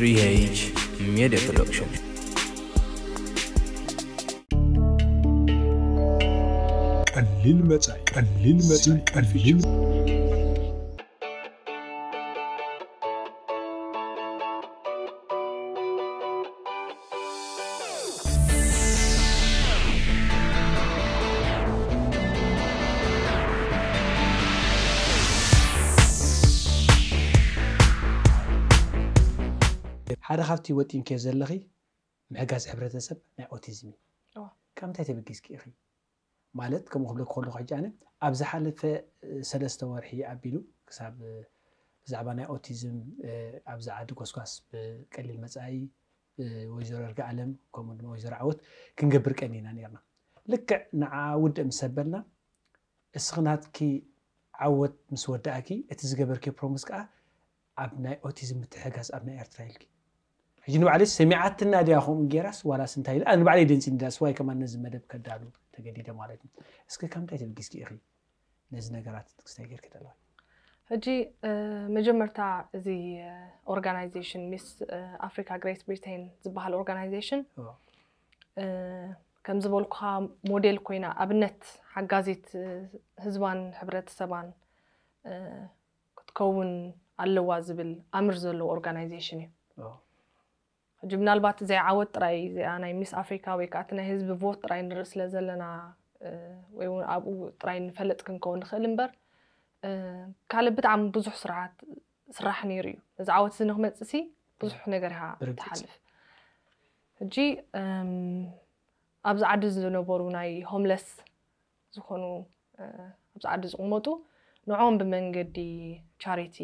3H Media Production. ቀሊል መጻኢ ቀሊል መጻኢ ቀሊል ካብቲ ወጢንከዮ ዘለኺ ምሕጋዝ ሕብረተሰብ ናይ ኦቲዝም እዩ ካብ ምንታይ ተበጊዝኪ ኢኺ ማለት ከምኡ ክብለ ክከሉ ሕጂ ኣነ ኣብ ዝሓለፈ ሰለስተ ወርሒ ኣቢሉ ክሳብ ብዛዕባ ናይ ኦቲዝም ኣብዚ ዓዲ ኮስኳስ ብቀሊል መፃኢ ወይዘሮ እርጋ ኣለም ከምኡ ድማ ወይዘሮ ዓወት ክንገብር ቀኒና ነርና ልክዕ ንዓ ውድእ ምስ ሰበልና እስኽናትኪ ዓወት ምስ ወዳእኪ እቲ ዝገበርኪ ፕሮሚስ ከዓ ኣብ ናይ ኦቲዝም ምትሕጋዝ ኣብ ናይ ኤርትራ ኢልኪ ሕጂ ንባዕለ ሰሚዓትና ድያ ከምኡ ገይራስ ዋላስ እንታይ ኢላ ንባዕለ ደንፂ ዳስ ዋይ ከማ ነዚ መደብ ከዳሉ ተገዲደ ማለት እዩ እስከ ከምንታይ ትብግስ ኢኺ ነዚ ነገራት ክስታይ ጌርክ ደለዋ ሕጂ መጀመርታ እዚ ኦርጋናይዜሽን ሚስ ኣፍሪካ ግሬት ብሪታይን ዝበሃል ኦርጋናይዜሽን ከም ዝበልኩካ ሞዴል ኮይና ኣብነት ሓጋዚት ህዝባን ሕብረተሰባን ክትከውን ኣለዋ ዝብል ኣምር ዘለዎ ኦርጋናይዜሽን እዩ ሕጂ ምናልባት እዚ ዓወት ጥራይ እዚኣ ናይ ሚስ ኣፍሪካ ወይ ከዓ እቲ ናይ ህዝቢ ቮት ጥራይ ንርኢ ስለ ዘለና ወይ እውን ኣብኡ ጥራይ ንፈለጥ ክንከውን ንኽእል እምበር ካልእ ብጣዕሚ ብዙሕ ስርዓት ስራሕ ነይሩ እዩ እዚ ዓወት እዚ ንክመፅእ ሲ ብዙሕ ነገር ኢካ ተሓልፍ ሕጂ ኣብዚ ዓዲ ዝነበሩ ናይ ሆምለስ ዝኾኑ ኣብዚ ዓዲ ዝቕመጡ ንዕኦም ብመንገዲ ቻሪቲ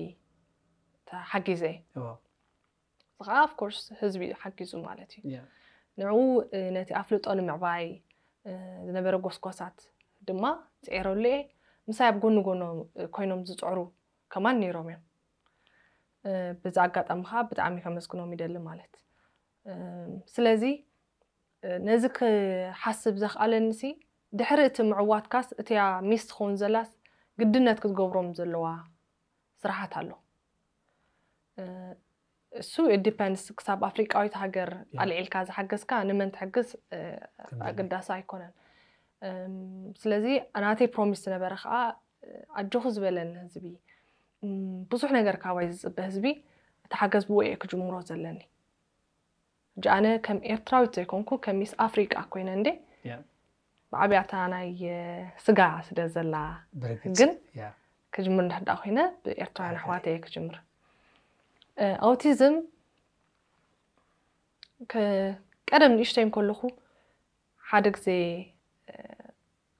ሓጊዘ ከዓ ኣፍኮርስ ህዝቢ እዩ ሓጊዙ ማለት እዩ ንዕኡ ነቲ ኣፍልጦ ንምዕባይ ዝነበረ ጎስጓሳት ድማ ፅዕረሉ እየ ምሳይ ኣብ ጎኒ ጎኖ ኮይኖም ዝፅዕሩ ከማን ነይሮም እዮም ብዚ ኣጋጣሚ ከዓ ብጣዕሚ ከመስግኖም ይደሊ ማለት ስለዚ ነዚ ክሓስብ ዘኽኣለኒሲ ድሕሪ እቲ ምዕዋትካስ እቲያ ሚስ ትኸውን ዘላስ ግድነት ክትገብሮም ዘለዋ ስራሓት ኣሎ እሱ ዲፐንስ ክሳብ ኣፍሪቃዊት ሃገር ኣልዒልካ ዝሓገዝካ ንመን ትሕግዝ ኣገዳሲ ኣይኮነን ስለዚ ናተይ ፕሮሚስ ዝነበረ ከዓ ኣጆኹ ዝበለን ህዝቢ ብዙሕ ነገር ካባይ ዝፅበ ህዝቢ እቲ ሓገዝ ብወ እየ ክጅምሮ ዘለኒ ሕጂ ኣነ ከም ኤርትራዊት ዘይኮንኩ ከም ሚስ ኣፍሪቃ ኮይነ እንዴ ብዓብያታ ናይ ስጋ ስደ ዘላ ግን ክጅምር ንዳሕዳ ኮይነ ብኤርትራውያን ኣሕዋተየ ክጅምር ኣውቲዝም ቀደም ንእሽተይን ከለኹ ሓደ ግዜ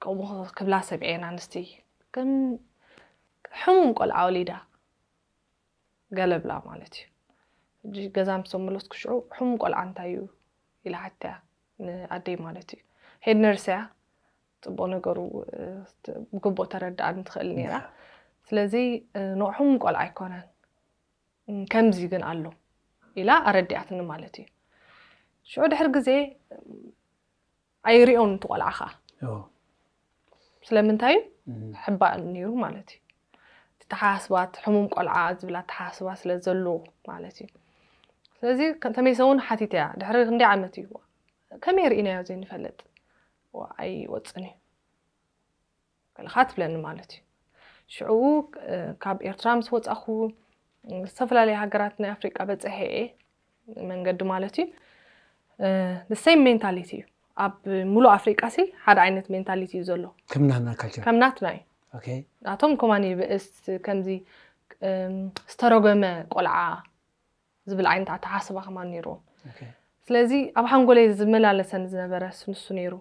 ከምኡ ክብላ ሰሚዐን ኣንስቲ ከም ሕሙም ቆልዓ ወሊዳ ገለ ማለት እዩ እጂ ገዛ ምስ ክሽዑ ሕሙም ቆልዓ እንታይ እዩ ኢላ ሓትያ ንኣደይ ማለት እዩ ሄድ ነርስያ ፅቡቅ ነገሩ ብግቡእ ተረዳእን ትኽእል ነይራ ስለዚ ንሕሙም ቆልዓ ኣይኮነን ከምዚ ግን ኣሎ ኢላ ኣረዲኣትኒ ማለት እዩ ሽዑ ድሕር ግዜ ኣይሪኦን ትቆልዓ ከዓ ስለምንታይ እዩ ሕባእ ነይሩ ማለት እዩ ተሓስባት ሕሙም ቆልዓ ዝብላ ተሓስባ ስለ ዘለዎ ማለት እዩ ስለዚ ተመይሰ እውን ሓቲት እያ ድሕሪ ክንደይ ዓመት እዩ ከመይ ርኢናዮ ዘይንፈልጥ ኣይወፅን እዩ ገልካ ትብለኒ ማለት እዩ ሽዑ ካብ ኤርትራ ምስ ወፃኹ ዝተፈላለያ ሃገራት ናይ ኣፍሪቃ በፅሐአ መንገዲ ማለት እዩ ሴም ሜንታሊቲ እዩ ኣብ ሙሉእ ኣፍሪቃ ሲ ሓደ ዓይነት ሜንታሊቲ እዩ ዘሎ ከም ናትና እዩ ናቶም ከማኒ ብእስ ከምዚ ዝተረጎመ ቆልዓ ዝብል ዓይነት ኣተሓስባ ከማ ነይርዎም ስለዚ ኣብ ሃንጎለይ ዝመላለሰን ዝነበረ ንሱ ነይሩ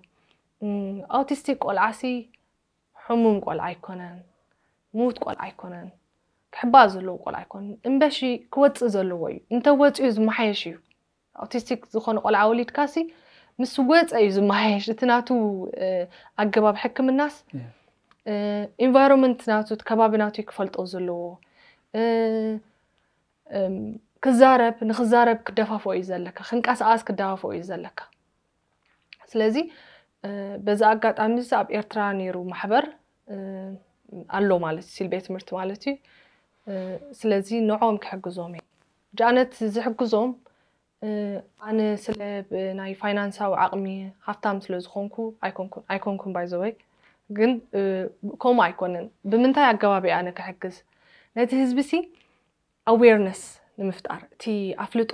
ኣውቲስቲክ ቆልዓሲ ሕሙም ቆልዓ ኣይኮነን ሙት ቆልዓ ኣይኮነን ክሕባእ ዘለዎ ቆልዓ ይኮኑ እምበሺ ክወፅእ ዘለዎ እዩ እንተወፂኡ ዝመሓየሽ እዩ ኣውቲስቲክ ዝኾነ ቆልዓ ወሊድካሲ ምስ ወፀ እዩ ዝመሓየሽ እቲ ናቱ ኣገባብ ሕክምናስ ኢንቫይሮንመንት ናቱ እቲ ከባቢ ናቱ ክፈልጦ ዘለዎ ክዛረብ ንክዛረብ ክደፋፍኦ እዩ ዘለካ ክንቀሳኣስ ክደፋፍኦ እዩ ዘለካ ስለዚ በዚ ኣጋጣሚ ኣብ ኤርትራ ነይሩ ማሕበር ኣሎ ማለት እዩ ሲል ቤት ትምህርቲ ማለት እዩ ስለዚ ንዖም ክሕግዞም እየ ጃኣነት ዝሕግዞም ኣነ ስለ ናይ ፋይናንሳዊ ዓቕሚ ሃፍታም ስለ ዝኾንኩ ኣይኮንኩን ባይዘወይ ግን ከምኡ ኣይኮነን ብምንታይ ኣገባቢ ኣነ ክሕግዝ ነቲ ህዝቢ ሲ ኣዌርነስ ንምፍጣር እቲ ኣፍልጦ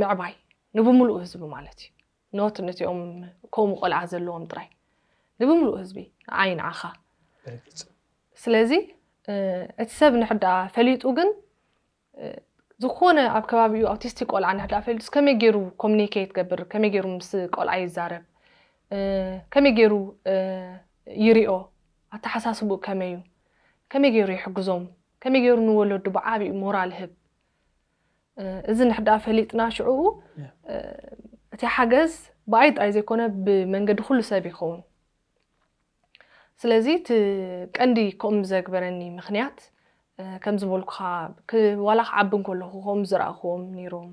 ምዕባይ ንብምሉእ ህዝቢ ማለት እዩ ኖት ነቲኦም ከምኡ ቆልዓ ዘለዎም ጥራይ ንብምሉእ ህዝቢ ንዓይ ንዓኻ ስለዚ እቲ ሰብ ንሕዳ ፈሊጡ ግን ዝኾነ ኣብ ከባቢኡ ኣውቲስቲክ ቆልዓ ንሕዳ ፈሊጡ ከመይ ገይሩ ኮሚኒኬት ገብር ከመይ ገይሩ ምስ ቆልዓ ይዛረብ ከመይ ገይሩ ይርኦ ኣተሓሳስብኡ ከመይ እዩ ከመይ ገይሩ ይሕግዞም ከመይ ገይሩ ንወለዱ ብዓብኡ ሞራል ህብ እዚ ንሕዳ ፈሊጥና ሽዕኡ እቲ ሓገዝ ብኣይጥ ኣይ ዘይኮነ ብመንገዲ ኩሉ ሰብ ይኸውን ስለዚ እቲ ቀንዲ ከምኡ ዘግበረኒ ምክንያት ከም ዝበልኩካ ዋላ ክዓቢ እንከለኹ ከም ዝረእኽዎም ነይሮም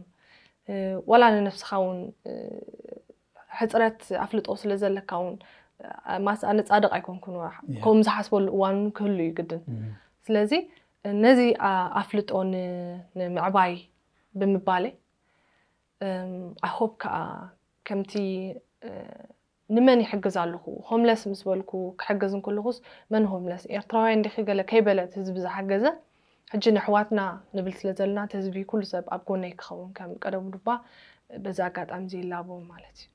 ዋላ ንነፍስኻ እውን ሕፅረት ኣፍልጦ ስለ ዘለካ እውን ማስ ኣነ ፃድቅ ኣይኮንኩን ከም ዝሓስበሉ እዋን ክህሉ እዩ ግድን ስለዚ ነዚ ኣፍልጦ ንምዕባይ ብምባለ ኣይሆብ ከዓ ከምቲ نماني يحجز على الخو هوملس مسبلكو كحجز كل غص من هوملس إيرتراوين دي خجلة كيبلة تزب زحجزة حجنا حواتنا نبل لزلنا تزبي كل سب أبقونا يكخون كم قدم ربع بزاقات أمزي لابو مالتي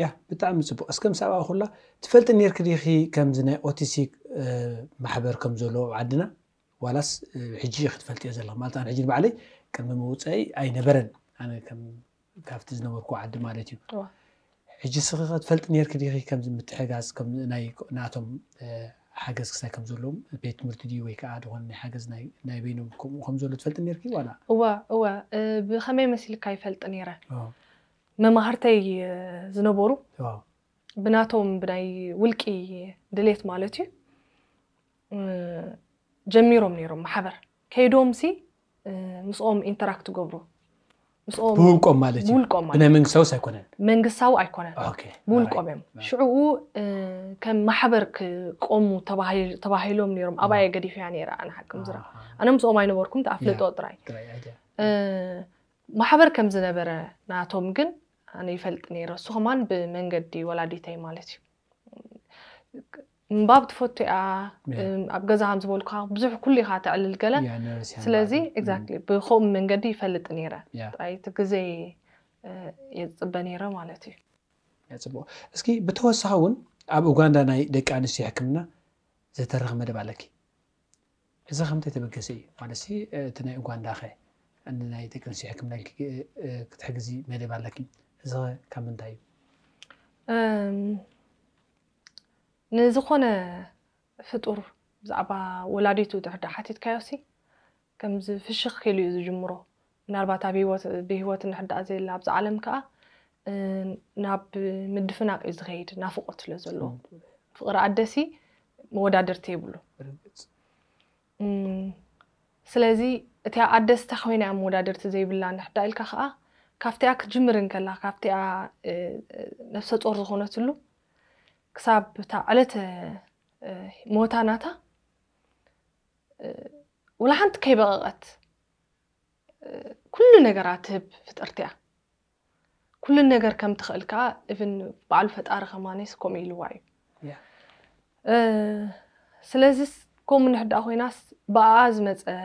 ያ ብጣዕሚ ፅቡቅ እስከም ሰብኣ ኩላ ትፈልጥ ነርክ ዲኺ ከምዚ ናይ ኦቲሲ ማሕበር ከም ዘሎ ኣብ ዓድና ዋላስ ሕጂ ክትፈልጥ እየ ዘለኹ ማለት ሕጂ ንባዕለይ أي መውፅኢ ኣይነበረን ኣነ ካብቲ ዝነበርኩ ዓዲ ማለት እዩ ሕጂ ስኺ ኸ ትፈልጥ ነርክ ዲኺ ከምዚ ምትሕጋዝ ናይ ንኣቶም ሓገዝ ክሳይ ከም ዘለዎም ቤት ትምህርቲ ድዩ ወይ ከዓ ድኾን ናይ ሓገዝ ናይ በይኖም ከምኡ ከም ዘሎ ትፈልጥ ነርክ ዋላ እዋ እዋ ብከመይ መሲልካ ይፈልጥ ነይረ መማሃርተይ ዝነበሩ ብናቶም ብናይ ውልቂ ድሌት ማለት እዩ ጀሚሮም ነይሮም ማሕበር ከይዶምሲ ምስኦም ኢንተራክት ገብሩ ብውልቆም ማለት እዩ ብናይ መንግስታዊ ኣይኮነን መንግስታዊ ኣይኮነን ብውልቆም እዮም ሽዑኡ ከም ማሕበር ክቆሙ ተባሂሎም ነይሮም ኣባየ ገዲፍ እያ ነይራ ኣነ ሓቅም ዝራ ኣነ ምስኦም ኣይነበርኩም ተኣፍለጦ ጥራይ ማሕበር ከም ዝነበረ ናቶም ግን ኣነ ይፈልጥ ነይረ እሱ ከማን ብመንገዲ ወላዲተይ ማለት እዩ من باب تفوتي اه, طيب، آه، اب جزام زبولكا بزح كلي خات على الجلا سلازي اكزاكتلي بخوم من قدي فلت نيره اي تكزي يتبى مالتي يتبو اسكي بتوسعون اب اوغندا ناي دك انسي حكمنا زت رغم دبالك اذا خمت تبكسي مالسي آه، تناي اوغندا خي ان ناي دك انسي حكمنا آه، كتحكزي مدبالك اذا كم من نزخون فطور زعبا ولاديتو تحدا حتيت كايوسي كم فشخ خيلو يزجمرو نربا تابيوت بهوت نحدا زي لابز عالم كا ناب مدفناق ازغيد نافقوت لزلو فقر عدسي مودادر تيبلو سلازي تيا عدس تخوينا مودادر تزيبلا نحدا الكا خا كافتيا كجمرن كلا كافتيا نفسة أرض خونة تلو كساب تا علت موتاناتا ولا حنت كي بغات كل في فترتيا كل نجر كم تخيل كا إفن بعلفة أرخ مانيس كومي سلازس كوم من حد أخوي ناس بعزمت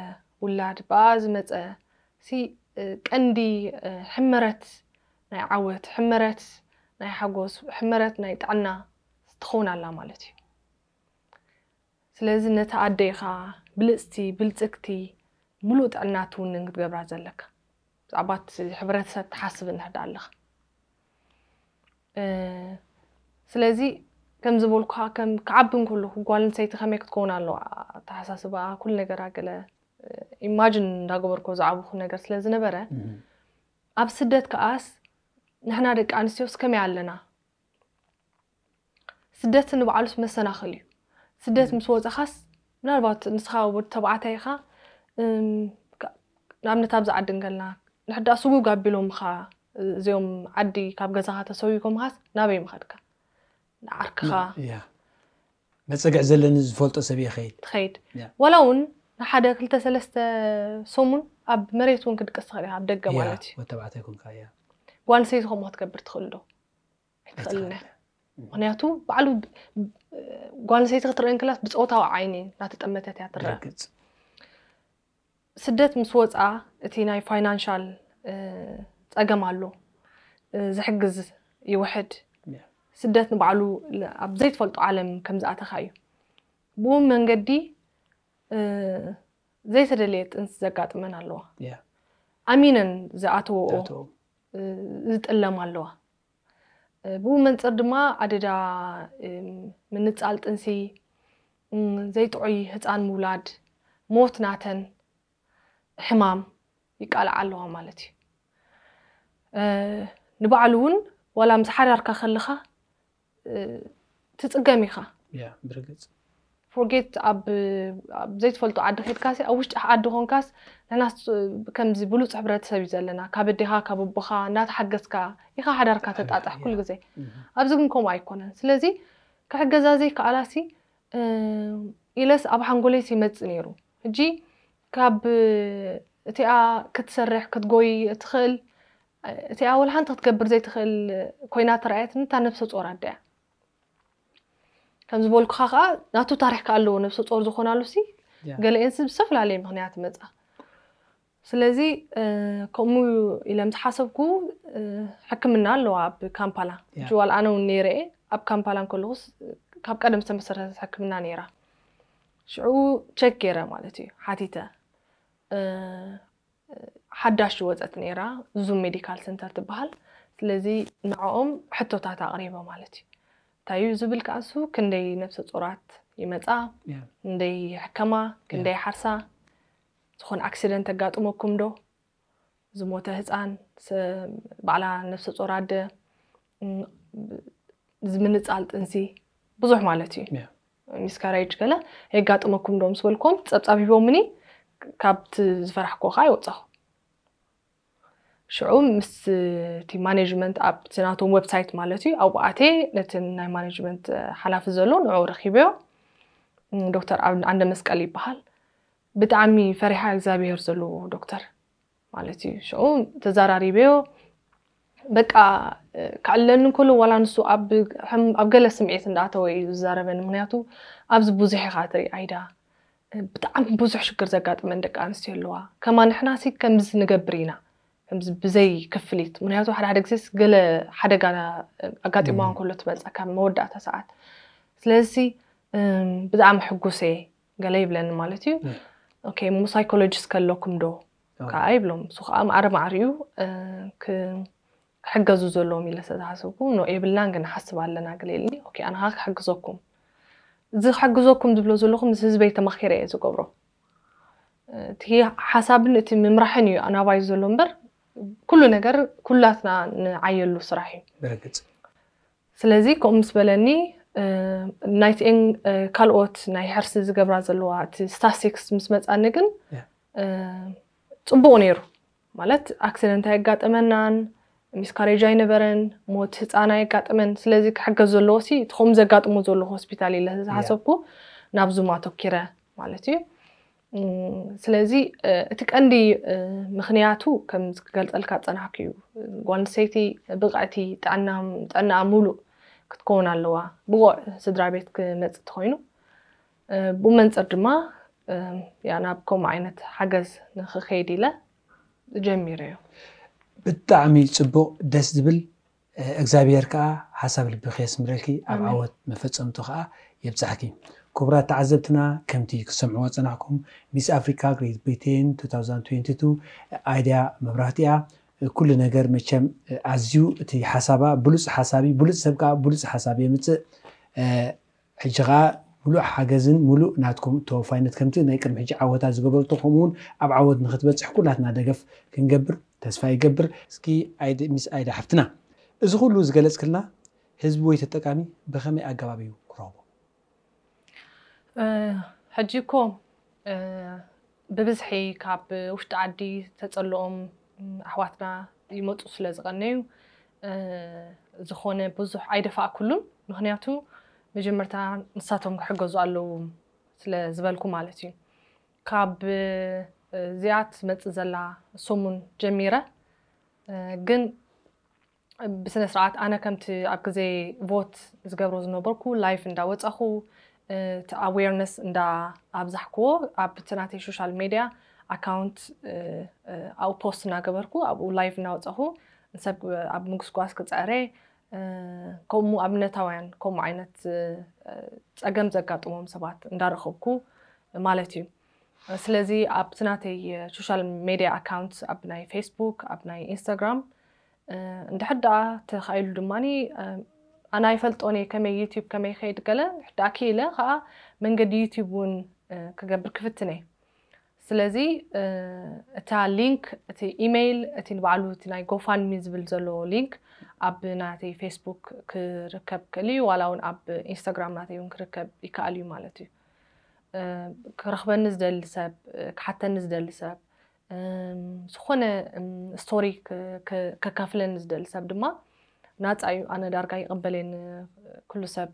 ولاد بعزمت سي كندي حمرت ناي عوت حمرت ناي حقوس حمرت ناي تعنا ትኸውን ኣላ ማለት እዩ ስለዚ ነቲ ኣደይኻ ብልፅቲ ብልፅግቲ ሙሉእ ጥዕናት እውን ክትገብራ ዘለካ ብዛዕባ ሕብረተሰብ ተሓስብ እንሕዳ ኣለኻ ስለዚ ከም ዝበልኩ ከም ክዓቢ እንከለኹ ጓል ኣንሰይቲ ከመይ ክትከውን ኣለዋ ተሓሳስባ ኩሉ ነገር ገለ ኢማጅን እንዳገበርኮ ዝዓብኹ ነገር ስለዝነበረ ኣብ ስደት ከዓስ ንሕና ደቂ ኣንስትዮ ስከመይ ኣለና ስደት ንባዕሉስ መሰናኽል እዩ ስደት ምስ ወፅኻስ ምናልባት ንስኻ ወዲ ተባዕታይ ኢኻ ንኣብነት ኣብዚ ዓዲ ንገልና ንሕዳ ስጉብ ኻ እዚኦም ዓዲ ካብ ገዛኻ ኻስ ናበይ ምኸድካ ንዓርክኻ መፀግዕ ዘለኒ ዝፈልጦ ሰብ እየ ኸይድ ትኸይድ ዋላ እውን ንሓደ ክልተ ሰለስተ ሰሙን ኣብ መሬት እውን ክድቀስ ትኽእል ኣብ ደገ ማለት እዩ ጓል ኣንሰይቲ ከምኡ ክትገብር ትኽእል ዶ ኣይትኽእልነ ምክንያቱ ባዕሉ ጓል ኣንሰይቲ ክትረአን ክላስ ብፆታዊ ዓይኒ እናተጠመተት እያ ትረአ ስደት ምስ ወፃ እቲ ናይ ፋይናንሻል ፀገም ኣሎ ዝሕግዝ ይውሕድ ስደት ንባዕሉ ኣብ ዘይትፈልጡ ዓለም ከም ዝኣተካ እዩ ብኡ መንገዲ ዘይተደለየ ጥንስ ዘጋጥመን ኣለዋ ኣሚነን ዝኣተወኦ ዝጥለም ኣለዋ بو من تردما عددا من نتسال تنسي زيت عي هتان مولاد موت ناتن حمام يقال عالو عمالتي نبعلون ولا مسحرر كخلخة تتقميخة يا yeah, ፎርጌት ኣብ ዘይትፈልጡ ዓዲ ከድካስ ኣብ ውሽጢ ዓዲ ኮንካስ ንሕና ከምዚ ብሉፅ ሕብረተሰብ እዩ ዘለና ካብ ኣዴኻ ካብ ኣቦካ እናተሓገዝካ ኢኻ ሓዳርካ ተጣጥሕ ኩሉ ግዜ ኣብዚ ግን ከምኡ ኣይኮነን ስለዚ ክሕገዛ ዘይከኣላሲ ኢለስ ኣብ ሓንጎለይሲ ይመፅእ ነይሩ ሕጂ ካብ እቲኣ ክትሰርሕ ክትጎይ እትኽእል እቲኣ ወላ ሓንቲ ክትገብር ዘይትኽእል ኮይና ተረኣየት ንታ ነብሰ ፆር ኣዳያ ከም ዝበልኩካ ከዓ ናቱ ታሪክ ኣለዎ ነብሲ ፆር ዝኾናሉሲ ገለ እንስብ ዝተፈላለየ ምክንያት መፃ ስለዚ ከምኡ ኢለ ምዝሓሰብኩ ሕክምና ኣለዋ ኣብ ካምፓላ ጅዋል ኣነ እውን ነይረአ ኣብ ካምፓላ ከለኹስ ካብ ቀደም ዝተመሰረተት ሕክምና ነይራ ሽዑ ቸክ ገይረ ማለት እዩ ሓቲተ ሓዳሽ ወፀት ነይራ ዙም ሜዲካል ሴንተር ትበሃል ስለዚ ንዕኦም ሕቶታት ኣቕሪበ ማለት እዩ እንታይ እዩ ዝብል ከዓሱ ክንደይ ነብሲ ፁራት ይመፃ ክንደይ ሕከማ ክንደይ ሓርሳ ዝኾነ ኣክሲደንት ኣጋጥመኩም ዶ ዝሞተ ህፃን ባዕላ ነብሲ ፁራደ ዝምንፃል ጥንሲ ብዙሕ ማለት እዩ ሚስካራይጅ ገለ የጋጥመኩም ዶ ምስ በልኩም ፀብፃቢቦምኒ ካብቲ ዝፈራሕኮ ከዓ ይወፃኹ ሽዑ ምስ እቲ ማኔጅመንት ኣብቲ ናቶም ወብሳይት ማለት እዩ ኣብኡ ነቲ ናይ ማኔጅመንት ሓላፊ ዘሎ ንዕኡ ረኪብዮ ዶክተር ኣንደ መስቀል ይበሃል ብጣዕሚ ፈሪሓ እግዚኣብሄር ዘለዎ ዶክተር ማለት እዩ ሽዑ ተዘራሪበዮ በቃ ካዕለኒ ከሎ ዋላ ንሱ ኣብ ገለ ስምዒት እንዳተወ እዩ ዝዛረበኒ ምክንያቱ ኣብዚ ብዙሕ ኢካ ትርኢ ኣይዳ ብጣዕሚ ብዙሕ ሽግር ዘጋጥመን ደቂ ኣንስትዮ ኣለዋ ከማ ንሕናሲ ከምዚ ንገብር ኢና ብዘይ ክፍሊት ምክንያቱ ሓደ ሓደ ግዜ ገለ ሓደጋ ኣጋጢማ ከሎ ትመፀካ መወዳእታ ሰዓት ስለዚ ብጣዕሚ ሕጉስ እየ ገለ ይብለኒ ማለት እዩ ሞ ሳይኮሎጂስ ከለኩም ዶ ከዓ ይብሎም እሱ ከዓ ማዕረ ማዕሪኡ ክሕገዙ ዘለዎም ኢለ ዝተሓሰብኩ ኖ የብልናን ግን ሓስብ ኣለና ገለ ኢልኒ ኦኬ ኣነ ከዓ ክሕግዘኩም እዚ ክሕግዘኩም ዝብሎ ዘለኹም ምስ ህዝበይ ተማኪረ እየ ዝገብሮ እቲ ሓሳብን እቲ ምምራሕን እዩ ኣናባይ ዘሎ እምበር ኩሉ ነገር ኩላትና ንዓየሉ ስራሕ እዩ ስለዚ ከምኡ ምስ በለኒ ናይትኤን ካልኦት ናይ ሕርሲ ዝገብራ ዘለዋ እቲ ስታሲክስ ምስ መፃኒ ግን ፅቡቅ ነይሩ ማለት ኣክሲደንት ኣየጋጠመናን ሚስካሬጅ ኣይነበረን ሞት ህፃና የጋጥመን ስለዚ ክሕገዝ ዘለዎ እቲ ከምኡ ዘጋጥሞ ዘሎ ሆስፒታል ኢለ ዝሓሰብኩ ናብ ዙማ ተኪረ ማለት እዩ ስለዚ እቲ ቀንዲ ምክንያቱ ከም ዝገልፀልካ ፀናሕኪ እዩ ጓል ኣንስተይቲ ብቕዕቲ ጥዕናኣ ሙሉእ ክትከውን ኣለዋ ብቆዕ ስድራ ቤት ክመፅእ እተኮይኑ ብመንፀር ድማ ናብ ከምኡ ዓይነት ሓገዝ ንክከይድ ኢለ ጀሚረ እዩ ብጣዕሚ ፅቡቅ ደስ ዝብል እግዚኣብሄር ከዓ ሓሳብ ልቢ ከየስምረልኪ ኣብ ዓወት መፈፀምቱ ከዓ የብፃሕኪ ክቡራት ተዓዘብትና ከምቲ ክሰምዕዎ ፅናሕኩም ሚስ ኣፍሪካ ግሬት ብሪቴን 2022 ኣይድያ መብራህቲ እያ ኩሉ ነገር መቸም ኣዝዩ እቲ ሓሳባ ብሉፅ ሓሳቢ ብሉፅ ሰብ ከዓ ብሉፅ ሓሳቢ የምፅእ ሕጂ ከዓ ሙሉእ ሓገዝን ሙሉእ ናትኩም ተወፋይነት ከምቲ ናይ ቅድሚ ሕጂ ዓወታት ዝገበርቶ ከምኡውን ኣብ ዓወት ንክትበፅሕ ኩላትና ደገፍ ክንገብር ተስፋ ይገብር እስኪ ምስ ኣይዳ ሓፍትና እዚ ኩሉ ዝገለፅ ክልና ህዝቢ ወይ ተጠቃሚ ብከመይ ኣገባቢ እዩ ሕጂ እኮ ብብዝሒ ካብ ውሽጢ ዓዲ ተፀልኦም ኣሕዋትና ይመፁ ስለ ዝቐነዩ ዝኾነ ብዙሕ ኣይደፋእኩሉን ምክንያቱ መጀመርታ ንሳቶም ክሕገዙ ኣለዉ ስለ ዝበልኩ ማለት እዩ ካብ እዚኣ ትመፅእ ዘላ ሰሙን ጀሚረ ግን ብስነ ስርዓት ኣነ ከምቲ ኣብ ግዜ ቮት ዝገብሮ ዝነበርኩ ላይፍ እንዳወፀኹ እቲ ኣዌርነስ እንዳ ኣብዛሕክዎ ኣብ ትናተይ ሶሻል ሜድያ ኣካውንት ኣብኡ ፖስት እናገበርኩ ኣብኡ ላይቭ እናወፀኹ ንሰብ ኣብ ጓስ ክፀረ ከምኡ ኣብነታውያን ከምኡ ዓይነት ፀገም ዘጋጥሞም ሰባት እንዳረከብኩ ማለት እዩ ስለዚ ኣብቲ ናተይ ሶሻል ሜድያ ኣካውንት ኣብ ናይ ፌስቡክ ኣብ ናይ ኢንስታግራም እንድሕር ደኣ ተካኢሉ ድማኒ ኣነ ኣይፈልጦን እየ ከመይ ዩቱብ ከመይ ከይድ ገለ ሕዳኣኪ ኢለ ከዓ መንገዲ ዩቱብ እውን ክገብር ክፍትነ ስለዚ እታ ሊንክ እቲ ኢሜይል እቲ ንባዕሉ እቲ ናይ ጎፋንሚ ዝብል ዘለዎ ሊንክ ኣብ ናተይ ፌስቡክ ክርከብ ክእል እዩ ዋላ እውን ኣብ ኢንስታግራም ናተይ እውን ክርከብ ይከኣል እዩ ማለት እዩ ክረክበኒ ዝደሊ ሰብ ክሓተኒ ዝደሊ ሰብ ዝኾነ ስቶሪ ከካፍለኒ ዝደሊ ሰብ ድማ ناتع أنا دارك أي قبلين كل سب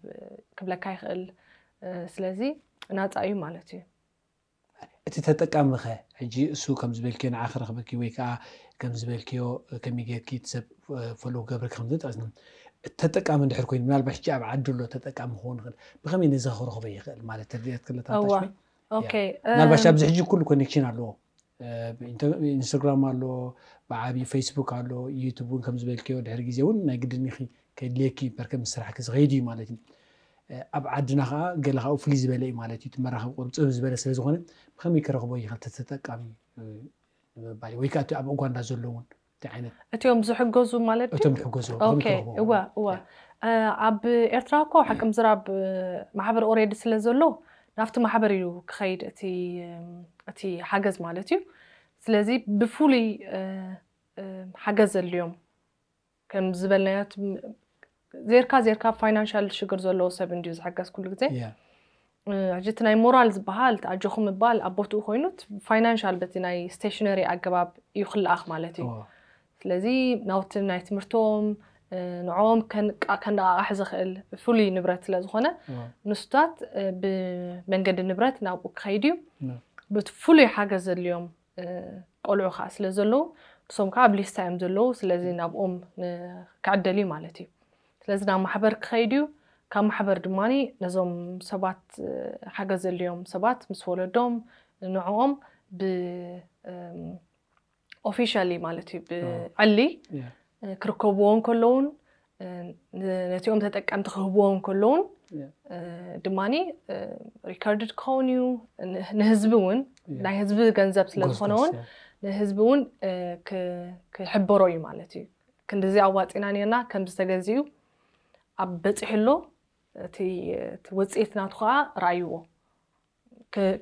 قبل كاي خل سلازي ناتع أي مالتي أنت تتكلم خا عجي سو كم زبل كين آخر خبر كي ويك آ كم زبل كيو كم يجيت كيت سب فلو قبل كم دت أصلا تتكلم من حركوين من البحث جاب عدلو تتكلم هون خل بخمين زخور خبي خل مالت تريد كل تاتشمي أوكي نال بشاب كل كونكشن على ኢንስተግራም ኣሎ ብዓብዪ ፌስቡክ ኣሎ ዩቱብ እውን ከም ዝበልከዮ ድሕሪ ግዜ እውን ናይ ግድን ከድልየኪ በርከም ስራሕ ክዝኸይድ እዩ ማለት እዩ ኣብ ዓድና ከዓ ገለ ከዓ ፍሉይ ዝበለ እዩ ማለት እዩ ትመራኸብ ቁርፅብ ዝበለ ስለዝኮነ ብከመይ ክረክቦ ይኽእል ተተጠቃሚ ንምባል ወይ ከዓ ኣብ እጓንዳ ዘሎ እውን እትዮም ዝሕገዙ ማለት እቶም ዝሕገዙ እወ እወ ኣብ ኤርትራ ኮ ሓቂ ምዝራብ ማሕበር ኦሬዲ ስለ ዘሎ ናብቲ ማሕበር እዩ ክኸይድ እቲ أتي حجز مالتي سلازي بفولي آه، آه، حجز اليوم كان زبلنات زيركا زيركا فاينانشال شجر زلو سبن ديوز حجز كل زي yeah. آه، عجتنا مورالز بحال تعجخم ببال أبوتو خوينوت فاينانشال بتناي ستيشنري أقباب يخل أخ مالتي oh. سلازي ناوتن نايت مرتوم نعوم كان كان دا احز خل فولي نبرت لازخونه نستات بمنجد النبرات نابو كايديو yeah. بفلي حاجز اليوم آه، قلعو خاص لزلو تصوم كعب ليست عم دلو سلزي ناب أم كعدلي مالتي سلزي نام محبر كخيديو كم محبر دماني نزوم سبات آه، حاجز اليوم سبات مسولة دوم نوعهم ب officially مالتي بعلي آه. كركبون كلون نتيجة تتك أنت كركبون كلون Uh, ድማኒ ሪካርድድ ኮኒዩ ንህዝቢ እውን ናይ ህዝቢ ገንዘብ ስለዝኮነ እውን ንህዝቢ እውን ክሕበሮ እዩ ማለት እዩ ክንዲዚ ኣዋፂና ነርና ከምዚ ተገዚኡ ኣብ በፂሕሎ እቲ ውፅኢት ናቱ ከዓ ረኣይዎ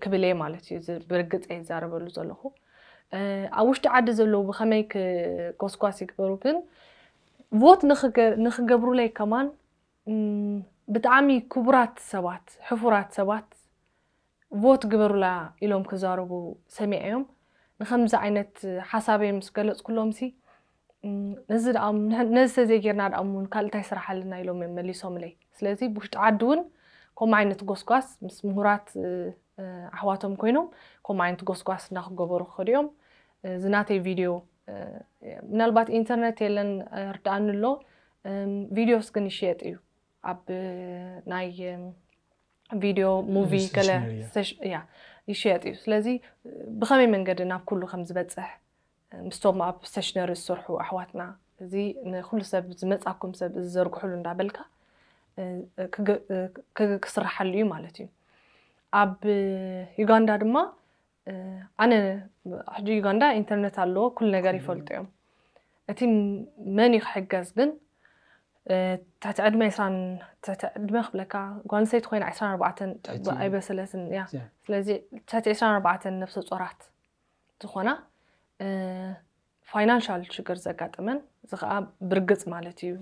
ክብለየ ማለት እዩ ብርግፅ እየ ዝዛረበሉ ዘለኹ ኣብ ውሽጢ ዓዲ ዘለዉ ብከመይ ክኮስኳስ ይግበሩ ግን ቮት ንክገብሩለይ ከማን ብጣዕሚ ክቡራት ሰባት ሕፉራት ሰባት ቮት ግበሩላ ኢሎም ክዛረቡ ሰሚዐ እዮም ንከምዚ ዓይነት ሓሳብ እዮም ምስ ገለፅ ኩሎም ሲ ነዚ ነዚ ተዘይጌርና ድኣ እውን ካልእታይ ስራሕ ኣለና ኢሎም እዮም መሊሶም ለይ ስለዚ ብውሽጢ ዓዲ እውን ከምኡ ዓይነት ጎስጓስ ምስ ምሁራት ኣሕዋቶም ኮይኖም ከምኡ ዓይነት ጎስጓስ እናክገበሩ ክኸዱ እዮም ዝናተይ ቪድዮ ምናልባት ኢንተርነት የለን ርዳኣኒ ኣሎ ቪድዮስ ግን ይሽየጥ እዩ ab ናይ ቪድዮ ሙቪ ገለ እያ ይሽየጥ እዩ ስለዚ ብከመይ መንገዲ ናብ ኩሉ ከም ዝበፅሕ ምስቶም ኣብ ስቴሽነሪ ዝሰርሑ ኣሕዋትና እዚ ንኩሉ ሰብ ዝመፃኩም ሰብ ዝዘርግሕሉ እንዳበልካ ክስራሓሉ እዩ ማለት እዩ ኣብ ዩጋንዳ ድማ ኣነ ሕጂ ዩጋንዳ ኢንተርነት ኣለዎ ኩሉ ነገር ይፈልጡ እዮም እቲ መን እዩ ክሕገዝ ግን ትሕቲ ዕድመ 2 ትሕቲ ዕድመ ክብለካ ጓል ኣንሰይቲ ኮይና 24 ኣይበስለትን እያ ስለዚ ትሕቲ 2 24 ነፍሲ ፆራት ዝኾና ፋይናንሻል ሽግር ዘጋጥመን እዚ ከዓ ብርግፅ ማለት እዩ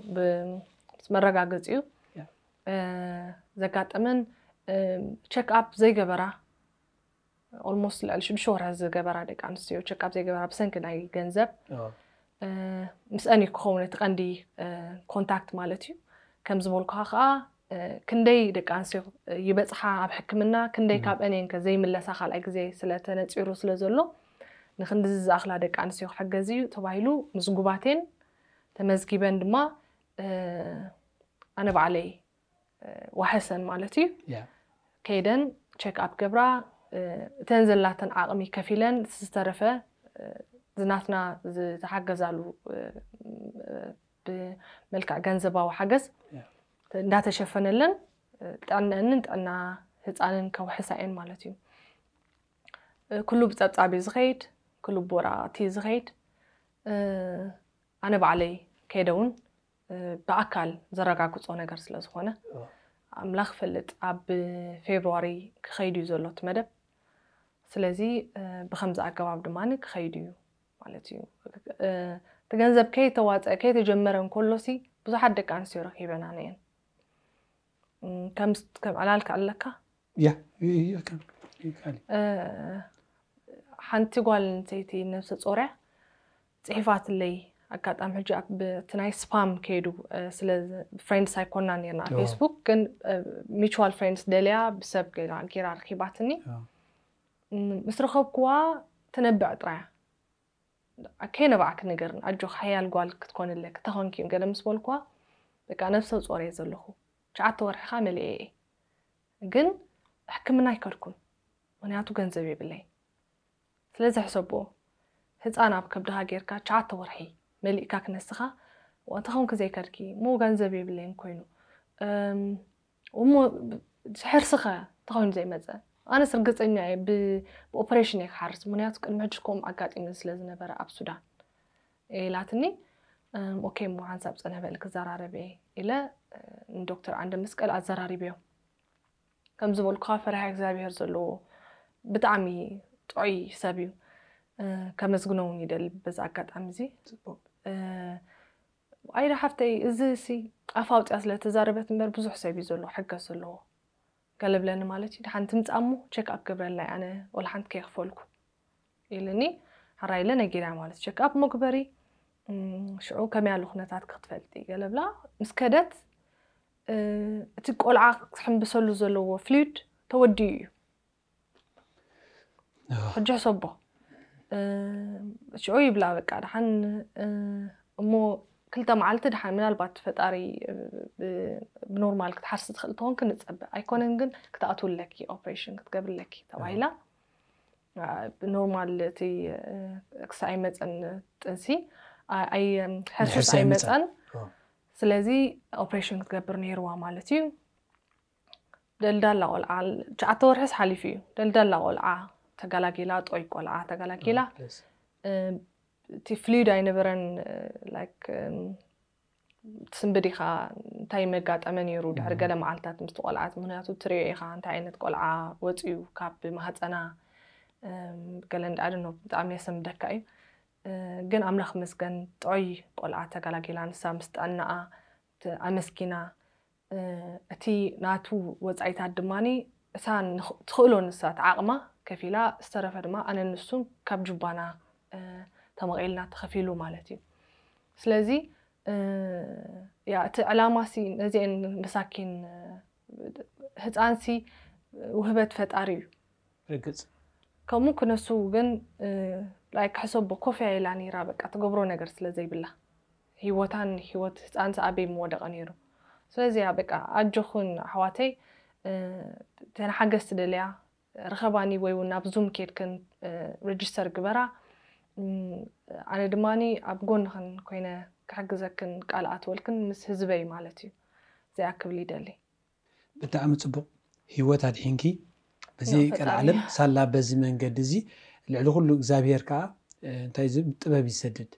ምስ መረጋገፂ እዩ ዘጋጠመን ቸክ ኣፕ ዘይገበራ ኦልሞስት ልዕሊ ሽዱሽተ ወርሒ ዝገበራ ደቂ ኣንስትዮ ቸክ ኣፕ ዘይገበራ ብሰንኪ ናይ ገንዘብ ምስአኒ ክኸውን እቲ ቀንዲ ኮንታክት ማለት እዩ ከም ዝበልኩካ ከዓ ክንደይ ደቂ ኣንስትዮ ይበፅሓ ኣብ ሕክምና ክንደይ ካብ አነን ከዘይምለሳ ካልኣይ ግዜ ስለተነፂሩ ስለ ዘሎ ንክንዲ ዝኣኽላ ደቂ ኣንስትዮ ክሕገዝ እዩ ተባሂሉ ምስ ጉባቴን ተመዝጊበን ድማ ኣነ ባዕለይ ዋሕሰን ማለት እዩ ከይደን ቸክ ኣብ ገብራ እተን ዘላተን ዓቕሚ ከፊለን ዝተረፈ ዝናትና ዝተሓገዛሉ ብመልክዕ ገንዘባዊ ሓገዝ እንዳተሸፈነለን ጥዕነአንን ጥዕና ህፃንን ከውሕሳ እየን ማለት እዩ ኩሉ ብፀብፃቢ ዝኸይድ ኩሉ ቦራእቲ ዝኸይድ ኣነ ባዕለይ ከይደ እውን ብኣካል ዘረጋግፆ ነገር ስለ ዝኮነ ኣምላኽ ፈልጥ ኣብ ፌብርዋሪ ክኸይድ እዩ ዘሎ እቲ መደብ ስለዚ ብከምዚ ኣገባብ ድማኒ ክኸይድ እዩ مالتي تجنزب كي تواتا كي تجمر كولوسي بزح دك انسي رهيبن عنين كم كم على لك على يا يا كم حنتي قال نسيتي نفس الصورة تحفات اللي أكاد أم حجي أب تناي سبام كيدو سل فريند ساي كنا نيرنا فيسبوك كن ميتشوال فريندز دليا بسبب كيرا كيرا رخي باتني مسرخة بقوة تنبع طريقة ኣከይነባዓክ ነገር ኣጆ ሓያል ጓል ክትኮንለክ ተኾንኪዩ ገለ ምስ በልኳ በቃ ነብሰ ፀርየ ዘለኹ ሸዓተ ወርሒ ኻ መሊአ እየ ግን ሕክምና ኣይከድኩን ምክንያቱ ገንዘብ የብለይ ስለዚ ሕሰብኦ ህፃን ኣብ ከብድኻ ጌርካ ሸዓተ ወርሒ መሊእካ ክነስኻ ወንተኸም ክዘይከድኪ እሞ ገንዘብ የብለይን ኮይኑ እሞ ሕርስኸ እንተኮይኑ ዘይመፀ ኣነስ እርግፀኛ እየ ብኦፐሬሽን እየ ክሓርስ ምክንያቱ ቅድሚ ሕጂ ከምኡ ኣጋጢሚ ስለዝነበረ ኣብ ሱዳን ኢላትኒ ኦኬ ሞ ሓንሳብ ፀነበል ክዘራረበ እየ ኢለ ንዶክተር ዓንደ መስቀል ኣዘራሪብ እዮም ከም ዝበሉ ካ ፈርሒ እግዚኣብሄር ዘለዎ ብጣዕሚ ጥዑይ ሰብ እዩ ከመዝግኖ እውን ይደል በዚ ኣጋጣሚ እዚ ኣይዳ ሓፍተይ እዚ ሲ ኣፋውፅያ ስለተዛረበት እምበር ብዙሕ ሰብ እዩ ዘለዎ ሕገዝ ዘለዎ قلب لنا مالتي دحان أمو تشيك أب قبر الله أنا والحان كيخ فولكو إلني هراي لنا جينا مالتي تشيك أب مقبري شعو كمي على لخنتات كتفلتي قلب لا مسكدت أه تك قول عاق حم بسولو زلو فلوت توديو آه. حجع صبو أه شعو يبلا بكا دحان أه مو ክልተ መዓልቲ ድሓን ምናልባት ፈጣሪ ብኖርማል ክትሓርሲ ትኽእል ትኾን ክንፀብዕ ኣይኮነን ግን ክትኣትውለኪ ኦፕሬሽን ክትገብርለኪ ተባሂላ ብኖርማል እቲ ክሳብ ኣይመፀን ጥንሲ ሕርስስ ኣይመፀን ስለዚ ኦፕሬሽን ክትገብር ነይርዋ ማለት እዩ ደልዳላ ቆልዓ ሸዓተ ወርሕስ ሓሊፉ እዩ ደልዳላ ቆልዓ ተጋላጊላ ጦይ ቆልዓ ተጋላጊላ እቲ ፍሉይ ዶ ኣይነበረን ትስንብድ ኢኻ እንታይ መጋጠመ ነይሩ ድሕሪ ገለ መዓልትታት ምስ ቆልዓት ምክንያቱ ትሪኦ ኢኻ እንታይ ዓይነት ቆልዓ ወፅኡ ካብ ማህፀና ገለ እንዳኣድኖ ብጣዕሚ የሰምደካ እዩ ግን ኣምላኽ መስገን ጥዑይ ቆልዓ ተጋላጊላ ንሳ ምስ ጠናኣ ኣመስኪና እቲ ናቱ ወፃኢታት ድማኒ እሳ ትኽእሎ ንሳ ተዓቕማ ከፊላ ዝተረፈ ድማ ኣነ ንሱን ካብ ጅባና ተመቒልና ተኸፊሉ ማለት እዩ ስለዚ እቲ ዕላማሲ ነዚአን መሳኪን ህፃንሲ ውህበት ፈጣሪ እዩ ርግፅ ከምኡ ክነሱ ግን ላይ ክሕሰቦ ኮፍያ ኢላ ነይራ በቃ ትገብሮ ነገር ስለ ዘይብላ ሂወታን ሂወት ህፃንሲ ኣበይ ምወደቐ ነይሩ ስለዚ በቃ ኣጆኹን ኣሕዋተይ ተንሓገዝቲ ደልያ ረኸባኒ ወይ እውን ናብ ዙም ኬድክን ሬጅስተር ግበራ ኣነ ድማኒ ኣብ ጎንኸን ኮይነ ክሕግዘክን ቃል ኣትወልክን ምስ ህዝበይ ማለት እዩ ክብል ይደሊ ብጣዕሚ ፅቡቅ ሂወት ኣድሒንኪ በዚ ቀል ዓለም ሳላ በዚ መንገዲ እዚ ልዕሊ ኩሉ እግዚኣብሄር ከዓ እንታይ ጥበብ ይሰድድ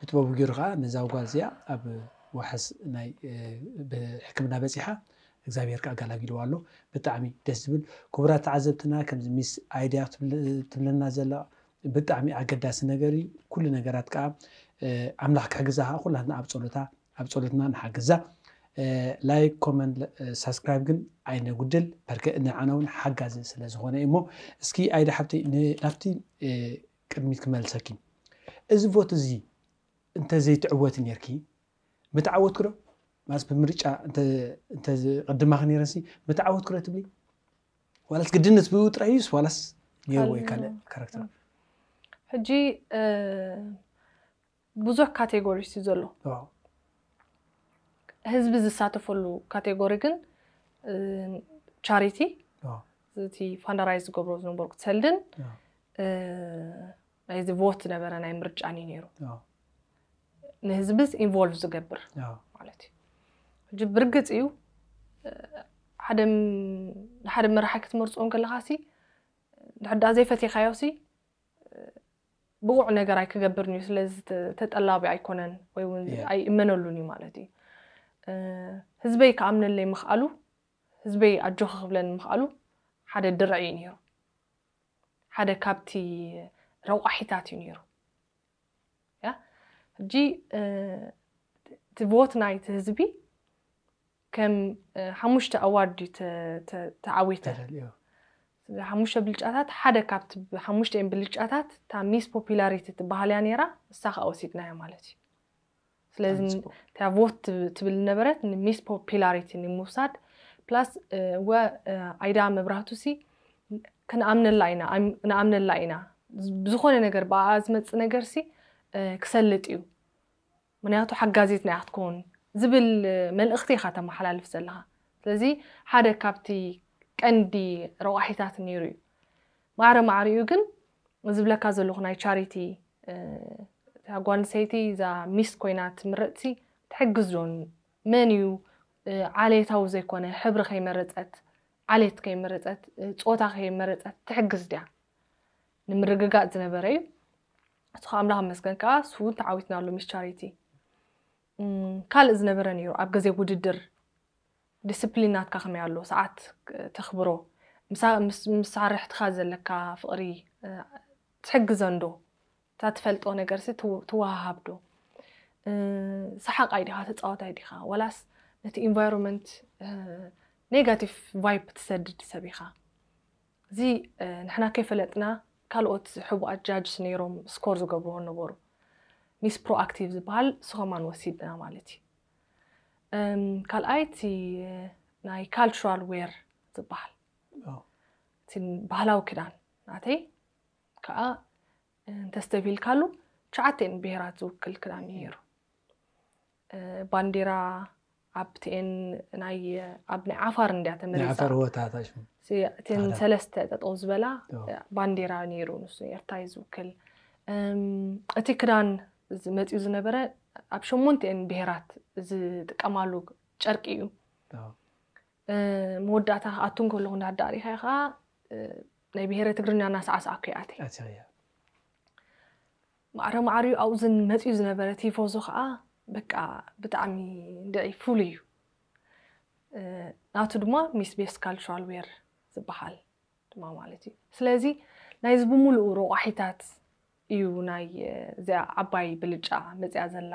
ብጥበቡ ገይሩ ከዓ ነዛ ጓ እዚኣ ኣብ ወሓስ ናይ ሕክምና በፂሓ እግዚኣብሄር ከዓ ጋላጊልዋ ኣሎ ብጣዕሚ ደስ ዝብል ክቡራት ተዓዘብትና ከምዚ ሚስ ኣይድያ ትብለና ዘላ ብጣዕሚ ኣገዳሲ ነገር እዩ ኩሉ ነገራት ከዓ ኣምላኽ ግዛ ኩላትና ኣብ ፀሎታ ኣብ ፀሎትና ንሓግዛ ላይ ኮመን ሳብስክራይብ ግን ኣይነጉድል በርከ ንዓና እውን ሓጋዚ እዩ ሞ እስኪ ኣይዳ ሓብቲ ናብቲ ቅድሚት ክመልሰኪ እዚ ቮት እዚ እንተዘይትዕወት ነርኪ ምትዓወት ክዶ ማለት ብምርጫ እንተቅድማ ነረሲ ምትዓወት ክዶ ትብሊ ዋላስ ግድነት ብኡ ጥራዩስ ዋላስ ወይ ካልእ ካራክተር ሕጂ ብዙሕ ካቴጎሪ እዩ ዘሎ ህዝቢ ዝሳተፈሉ ካቴጎሪ ግን ቻሪቲ እቲ ፋንዳራይዝ ዝገብሮ ዝነበሩ ክትሰልድን ናይዚ ቮት ዝነበረ ናይ ምርጫን እዩ ነይሩ ንህዝቢስ ኢንቮልቭ ዝገብር ማለት እዩ ሕጂ ብርግፅ እዩ ሓደ ንሓደ መራሓይ ክትመርፅኦም ሲ ድሕዳ ሲ ብውዕ ነገር ኣይክገብርን እዩ ስለዚ ተጠላቢ ኣይኮነን ወይ እውን ኣይእመነሉን እዩ ማለት እዩ ህዝበይ ክኣምነለይ ምኽኣሉ ህዝበይ ኣጆ ክኽብለን ምኽኣሉ ሓደ ድርዕ እዩ ነይሩ ሓደ ካብቲ ረቋሒታት እዩ ነይሩ ሕጂ እቲ ቮት ናይቲ ህዝቢ ከም ሓሙሽተ ኣዋርድ እዩ ተዓዊተ ሓሙሽተ ብልጫታት ሓደ ካብቲ ሓሙሽተ እዮም ብልጫታት እታ ሚስ ፖፕላሪቲ ትበሃል ትበሃልያ ነራ እሳ ከዓ ወሲድናዮ ማለት እዩ ስለዚ ታ ቮት ትብል ነበረት ንሚስ ፖፕላሪቲ ንምውሳድ ፕላስ ወ ኣይዳ መብራህቱ ሲ ክንኣምነላ ኢና ንኣምነላ ኢና ብዝኮነ ነገር ብኣ ዝመፅ ነገር ሲ ክሰልጥ እዩ ምክንያቱ ሓጋዚት ናይ ክትከውን ዝብል መልእክቲ ኢኻ ተመሓላልፍ ዘለካ ስለዚ ሓደ ካብቲ ቀንዲ ረዋሒታት ነይሩ እዩ ማዕረ ማዕሪኡ ግን ዝብለካ ዘለኹ ናይ ቻሪቲ ጓንሰይቲ እዛ ሚስ ኮይና ትምረፅሲ ትሕግዝ ዶን መን እዩ ዓሌታዊ ዘይኮነ ሕብሪ ከይመረፀት ዓሌት ከይመረፀት ፆታ ከይመረፀት ትሕግዝ ድያ ንምርግጋእ ዝነበረ እዩ እቲ ከዓ ኣምላኽ መስገን ከዓ ስውን ተዓዊትና ኣሎ ሚስ ቻሪቲ ካልእ ዝነበረ ነይሩ ኣብ ግዜ ውድድር ዲስፕሊናትካ ከመይ ኣሎ ሰዓት ተኽብሮ ምስ ኣርሕትኻ ዘለካ ፍቕሪ ትሕግዘን ዶ እታ ትፈልጦ ነገር ሲ ትወሃሃብ ዶ ሰሓቕ ኣይዲኻ ተፃወት ኣይዲኻ ወላስ ነቲ ኢንቫይሮንመንት ኔጋቲቭ ቫይብ ትሰድድ ሰብ ኢኻ እዚ ንሕና ከይፈለጥና ካልኦት ሕቡኣት ጃጅስ ነይሮም ስኮር ዝገብርዎ ነበሩ ሚስ ፕሮኣክቲቭ ዝበሃል ስኸማን ወሲድና ማለት እዩ ካልኣይቲ ናይ ካልቸራል ዌር ዝበሃል እቲ ባህላዊ ክዳን ናተይ ከዓ እንተስተቢልካሉ ሸዓተን ብሄራት ዝውክል ክዳን ነይሩ ባንዴራ ኣብቲአን ናይ ኣብ ናይ ዓፋር እንድያ ተመሪፃእተን ሰለስተ ጠጠው ዝበላ ባንዴራ ነይሩ ንሱ ኤርትራ ዝውክል እቲ ክዳን መፅኡ ዝነበረ ኣብ ሸሞንተን ብሄራት ዝጥቀማሉ ጨርቂ እዩ መወዳእታ ክኣቱ ከለኩ እንዳዳሪኻ ከዓ ናይ ብሄረ ትግርኛ እናሰዓስዓኩ ይኣተይ ማዕረ ማዕርዩ ኣብኡ መፅኡ ዝነበረ ቲፎዞ ከዓ በቃ ብጣዕሚ ድዒ ፍሉይ እዩ ናቱ ድማ ሚስ ቤስ ካልቸራል ዌር ዝበሃል ድማ ማለት እዩ ስለዚ ናይዚ ብምሉኡ ረቋሒታት እዩ ናይ እዚኣ ዓባይ ብልጫ መፅያ ዘላ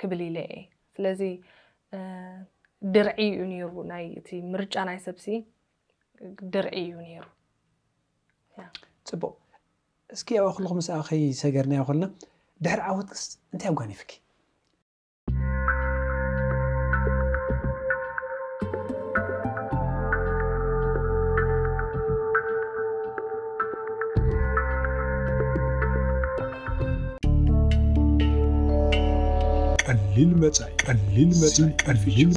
ክብል ኢለ የ ስለዚ ድርዒ እዩ ነይሩ ናይ እቲ ምርጫ ናይ ሰብሲ ድርዒ እዩ ነይሩ ፅቡቅ እስኪ ኣብ ኣክልኩም ሰኣ ሰገርናዮ ከለና ድሕሪ ዓወት እንታይ ኣጓኒፍኪ ቀሊል መጻይ ቀሊል መጻይ ቀሊል